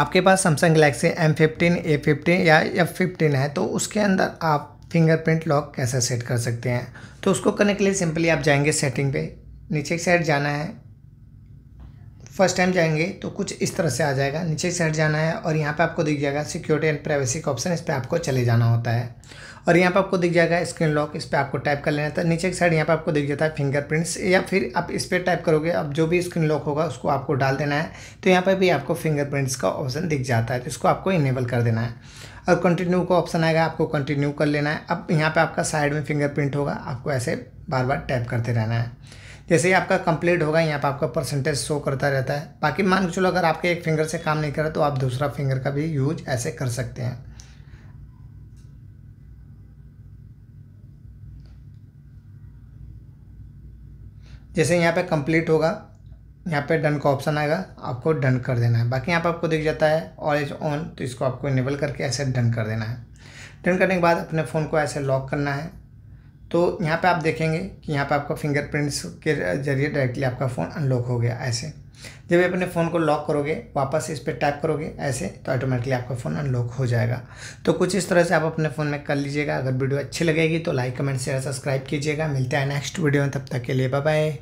आपके पास Samsung Galaxy M fifteen A fifteen या एफ फिफ्टीन है तो उसके अंदर आप फिंगरप्रिंट लॉक कैसे सेट कर सकते हैं तो उसको करने के लिए सिंपली आप जाएंगे सेटिंग पे नीचे एक साइड जाना है फर्स्ट टाइम जाएंगे तो कुछ इस तरह से आ जाएगा नीचे की साइड जाना है और यहाँ पे आपको दिख जाएगा सिक्योरिटी एंड प्राइवेसी का ऑप्शन इस पर आपको चले जाना होता है और यहाँ पे आपको दिख जाएगा स्क्रीन लॉक इस पर आपको टाइप कर लेना है तो नीचे की साइड यहाँ पे आपको दिख जाता है फिंगरप्रिंट्स या फिर आप इस पर टाइप करोगे अब जो भी स्क्रीन लॉक होगा उसको आपको डाल देना है तो यहाँ पर भी आपको फिंगरप्रिंट्स का ऑप्शन दिख जाता है तो इसको आपको इनेबल कर देना है और कंटिन्यू का ऑप्शन आएगा आपको कंटिन्यू कर लेना है अब यहाँ पर आपका साइड में फिंगरप्रिंट होगा आपको ऐसे बार बार टाइप करते रहना है जैसे ही आपका कंप्लीट होगा यहाँ पर आपका परसेंटेज शो करता रहता है बाकी मान चलो अगर आपके एक फिंगर से काम नहीं कर रहा तो आप दूसरा फिंगर का भी यूज ऐसे कर सकते हैं जैसे यहाँ पे कंप्लीट होगा यहाँ पे डन का ऑप्शन आएगा आपको डन कर देना है बाकी यहाँ पर आपको दिख जाता है ऑल इज ऑन तो इसको आपको इनेबल करके ऐसे डन कर देना है डन करने के बाद अपने फ़ोन को ऐसे लॉक करना है तो यहाँ पे आप देखेंगे कि यहाँ पे आपका फिंगरप्रिंट्स के जरिए डायरेक्टली आपका फ़ोन अनलॉक हो गया ऐसे जब आप अपने फ़ोन को लॉक करोगे वापस इस पर टैप करोगे ऐसे तो ऑटोमेटिकली आपका फ़ोन अनलॉक हो जाएगा तो कुछ इस तरह से आप अपने फ़ोन में कर लीजिएगा अगर वीडियो अच्छी लगेगी तो लाइक कमेंट शेयर सब्सक्राइब कीजिएगा मिलते हैं नेक्स्ट वीडियो में तब तक के लिए बाय